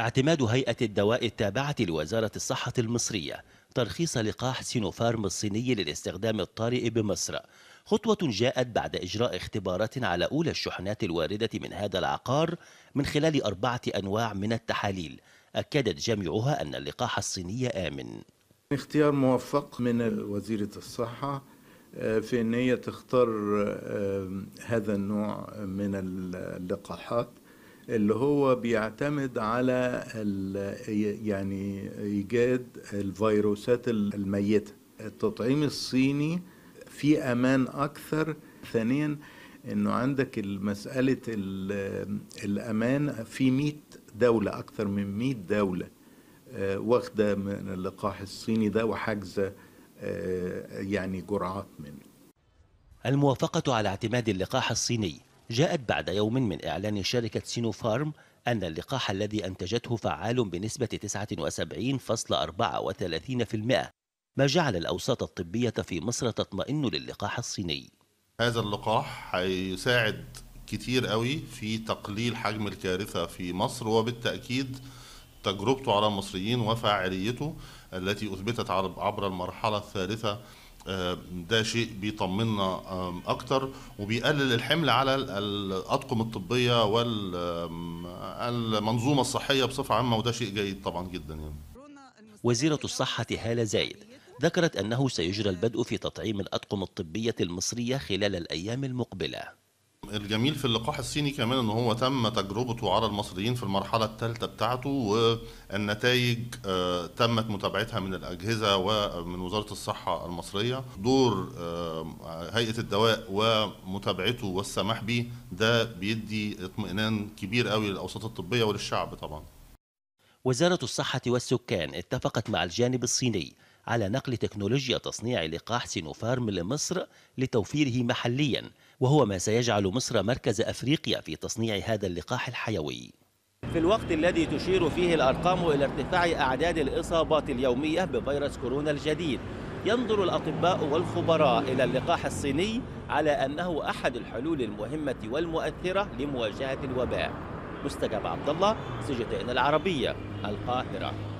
اعتماد هيئة الدواء التابعة لوزارة الصحة المصرية ترخيص لقاح سينوفارم الصيني للاستخدام الطارئ بمصر خطوة جاءت بعد إجراء اختبارات على أولى الشحنات الواردة من هذا العقار من خلال أربعة أنواع من التحاليل أكدت جميعها أن اللقاح الصيني آمن اختيار موفق من وزيرة الصحة آه، في أن هي تختار آه، هذا النوع من اللقاحات اللي هو بيعتمد على يعني ايجاد الفيروسات الميته التطعيم الصيني في امان اكثر ثانيا انه عندك مساله الامان في 100 دوله اكثر من 100 دوله آه، واخده من اللقاح الصيني ده وحاجزه آه، يعني جرعات منه الموافقه على اعتماد اللقاح الصيني جاءت بعد يوم من إعلان شركة سينوفارم أن اللقاح الذي أنتجته فعال بنسبة 79.34% ما جعل الأوساط الطبية في مصر تطمئن للقاح الصيني هذا اللقاح هيساعد كتير قوي في تقليل حجم الكارثة في مصر وبالتأكيد تجربته على المصريين وفاعليته التي أثبتت عبر المرحلة الثالثة آه، ده شيء بيطمنا اكتر وبيقلل الحمل على الاطقم الطبيه والمنظومه الصحيه بصفه عامه وده شيء جيد طبعا جدا يعني وزيره الصحه هاله زايد ذكرت انه سيجرى البدء في تطعيم الاطقم الطبيه المصريه خلال الايام المقبله الجميل في اللقاح الصيني كمان ان هو تم تجربته على المصريين في المرحله الثالثه بتاعته والنتائج آه، تمت متابعتها من الاجهزه ومن وزاره الصحه المصريه دور آه، هيئه الدواء ومتابعته والسماح به ده بيدي اطمئنان كبير قوي للاوساط الطبيه وللشعب طبعا وزاره الصحه والسكان اتفقت مع الجانب الصيني على نقل تكنولوجيا تصنيع لقاح سينوفارم لمصر لتوفيره محليا وهو ما سيجعل مصر مركز أفريقيا في تصنيع هذا اللقاح الحيوي في الوقت الذي تشير فيه الأرقام إلى ارتفاع أعداد الإصابات اليومية بفيروس كورونا الجديد ينظر الأطباء والخبراء إلى اللقاح الصيني على أنه أحد الحلول المهمة والمؤثرة لمواجهة الوباء مستجاب عبد الله سجدين العربية القاهرة